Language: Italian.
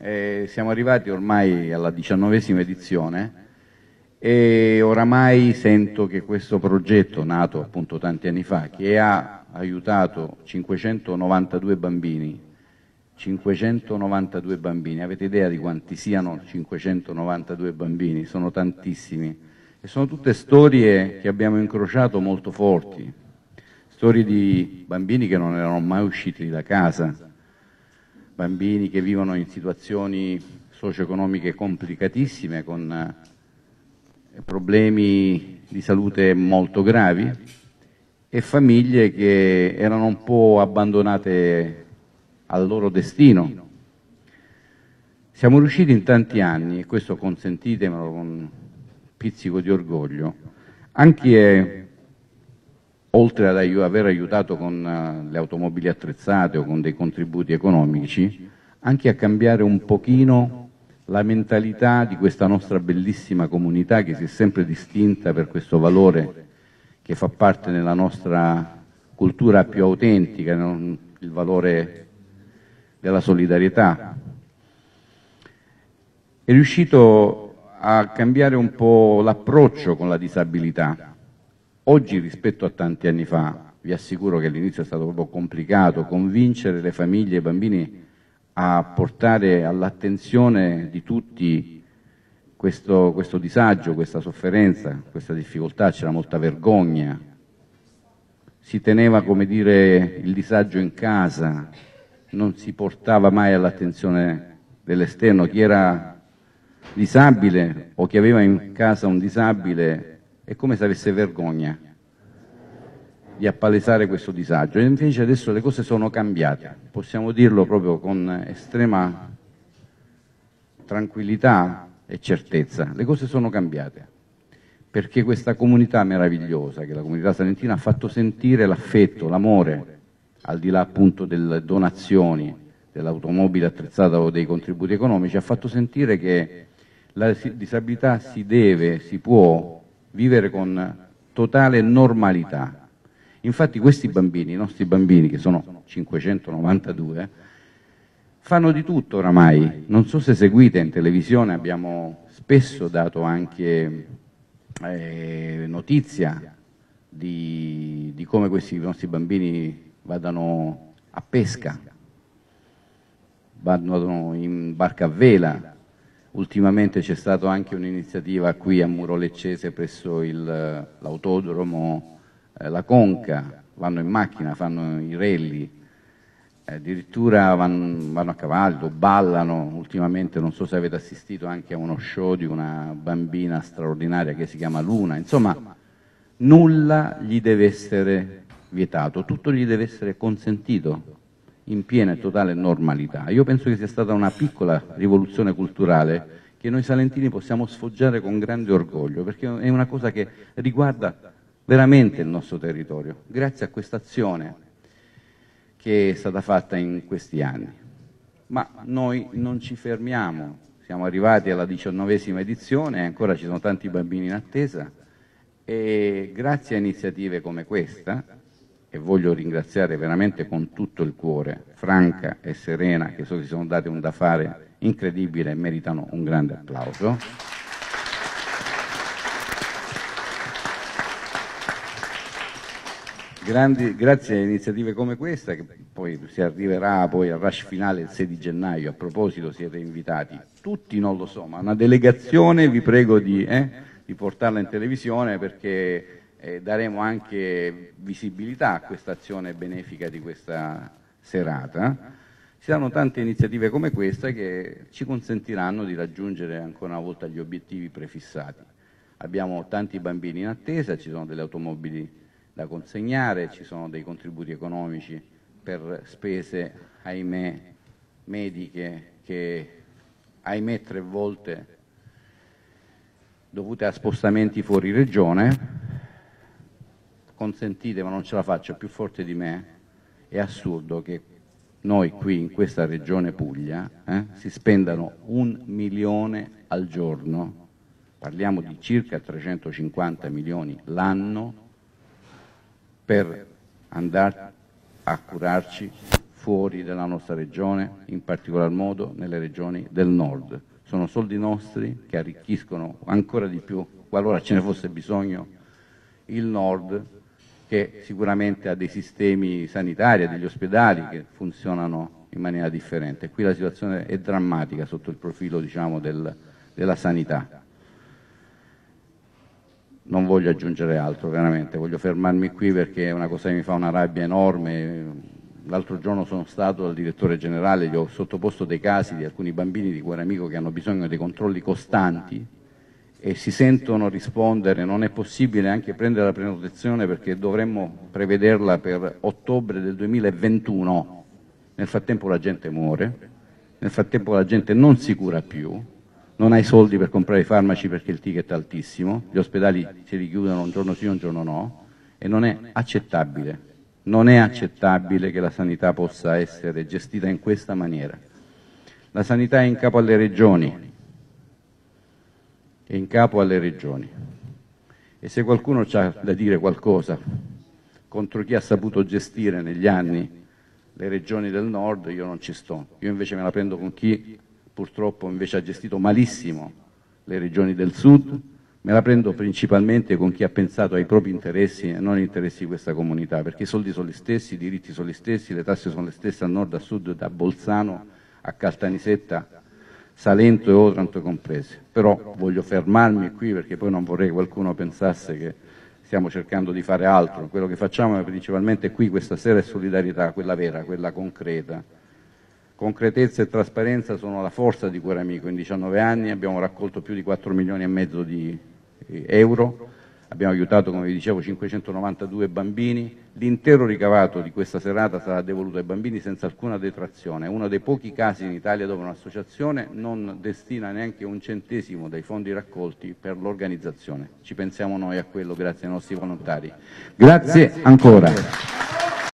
E siamo arrivati ormai alla diciannovesima edizione e oramai sento che questo progetto, nato appunto tanti anni fa, che ha aiutato 592 bambini, 592 bambini, avete idea di quanti siano 592 bambini? Sono tantissimi e sono tutte storie che abbiamo incrociato molto forti, storie di bambini che non erano mai usciti da casa, bambini che vivono in situazioni socio-economiche complicatissime, con eh, problemi di salute molto gravi e famiglie che erano un po' abbandonate al loro destino. Siamo riusciti in tanti anni, e questo consentitemelo con un pizzico di orgoglio, anche oltre ad aver aiutato con eh, le automobili attrezzate o con dei contributi economici, anche a cambiare un pochino la mentalità di questa nostra bellissima comunità che si è sempre distinta per questo valore che fa parte della nostra cultura più autentica, il valore della solidarietà. È riuscito a cambiare un po' l'approccio con la disabilità Oggi rispetto a tanti anni fa, vi assicuro che all'inizio è stato proprio complicato convincere le famiglie e i bambini a portare all'attenzione di tutti questo, questo, disagio, questa sofferenza, questa difficoltà, c'era molta vergogna. Si teneva, come dire, il disagio in casa, non si portava mai all'attenzione dell'esterno. Chi era disabile o chi aveva in casa un disabile è come se avesse vergogna di appalesare questo disagio. E invece adesso le cose sono cambiate, possiamo dirlo proprio con estrema tranquillità e certezza. Le cose sono cambiate perché questa comunità meravigliosa che la comunità salentina ha fatto sentire l'affetto, l'amore, al di là appunto delle donazioni, dell'automobile attrezzata o dei contributi economici, ha fatto sentire che la disabilità si deve, si può vivere con totale normalità. Infatti questi bambini, i nostri bambini, che sono 592, fanno di tutto oramai. Non so se seguite in televisione, abbiamo spesso dato anche eh, notizia di, di, come questi nostri bambini vadano a pesca, vadano in barca a vela, Ultimamente c'è stata anche un'iniziativa qui a Muro Leccese presso l'autodromo eh, La Conca, vanno in macchina, fanno i rally, eh, addirittura vanno, vanno, a cavallo, ballano, ultimamente non so se avete assistito anche a uno show di una bambina straordinaria che si chiama Luna, insomma nulla gli deve essere vietato, tutto gli deve essere consentito, in piena e totale normalità. Io penso che sia stata una piccola rivoluzione culturale che noi salentini possiamo sfoggiare con grande orgoglio, perché è una cosa che riguarda veramente il nostro territorio, grazie a questa azione che è stata fatta in questi anni. Ma noi non ci fermiamo, siamo arrivati alla diciannovesima edizione e ancora ci sono tanti bambini in attesa e grazie a iniziative come questa e voglio ringraziare veramente con tutto il cuore, Franca e Serena, che so si sono date un da fare incredibile e meritano un grande applauso. Grandi, grazie a iniziative come questa, che poi si arriverà poi al rush finale il 6 gennaio, a proposito siete invitati, tutti non lo so, ma una delegazione vi prego di, eh, di portarla in televisione perché eh, daremo anche visibilità a questa azione benefica di questa serata. Ci saranno tante iniziative come questa che ci consentiranno di raggiungere ancora una volta gli obiettivi prefissati. Abbiamo tanti bambini in attesa, ci sono delle automobili da consegnare, ci sono dei contributi economici per spese, ahimè, mediche che, ahimè, tre volte dovute a spostamenti fuori regione, consentite ma non ce la faccio, più forte di me, è assurdo che noi qui in questa regione Puglia eh, si spendano un milione al giorno, parliamo di circa 350 milioni l'anno, per andare a curarci fuori dalla nostra regione, in particolar modo nelle regioni del nord. Sono soldi nostri che arricchiscono ancora di più, qualora ce ne fosse bisogno, il nord che sicuramente ha dei sistemi sanitari, degli ospedali che funzionano in maniera differente. Qui la situazione è drammatica sotto il profilo diciamo, del, della sanità. Non voglio aggiungere altro, veramente, voglio fermarmi qui perché è una cosa che mi fa una rabbia enorme. L'altro giorno sono stato dal direttore generale, gli ho sottoposto dei casi di alcuni bambini di cuore amico che hanno bisogno dei controlli costanti e si sentono rispondere non è possibile anche prendere la prenotazione perché dovremmo prevederla per ottobre del 2021, nel frattempo la gente muore, nel frattempo la gente non si cura più, non ha i soldi per comprare i farmaci perché il ticket è altissimo, gli ospedali si richiudono un giorno sì e un giorno no e non è accettabile, non è accettabile che la sanità possa essere gestita in questa maniera. La sanità è in capo alle regioni, e in capo alle regioni. E se qualcuno ha da dire qualcosa contro chi ha saputo gestire negli anni le regioni del nord, io non ci sto. Io invece me la prendo con chi purtroppo invece ha gestito malissimo le regioni del sud, me la prendo principalmente con chi ha pensato ai propri interessi e non agli interessi di questa comunità, perché i soldi sono gli stessi, i diritti sono gli stessi, le tasse sono le stesse a nord a sud, da Bolzano a Caltanissetta Salento e Otranto comprese. Però voglio fermarmi qui perché poi non vorrei che qualcuno pensasse che stiamo cercando di fare altro. Quello che facciamo principalmente qui questa sera è solidarietà, quella vera, quella concreta. Concretezza e trasparenza sono la forza di Cuore Amico. In 19 anni abbiamo raccolto più di 4 milioni e mezzo di eh, euro Abbiamo aiutato, come vi dicevo, 592 bambini. L'intero ricavato di questa serata sarà devoluto ai bambini senza alcuna detrazione. È uno dei pochi casi in Italia dove un'associazione non destina neanche un centesimo dai fondi raccolti per l'organizzazione. Ci pensiamo noi a quello grazie ai nostri volontari. Grazie ancora.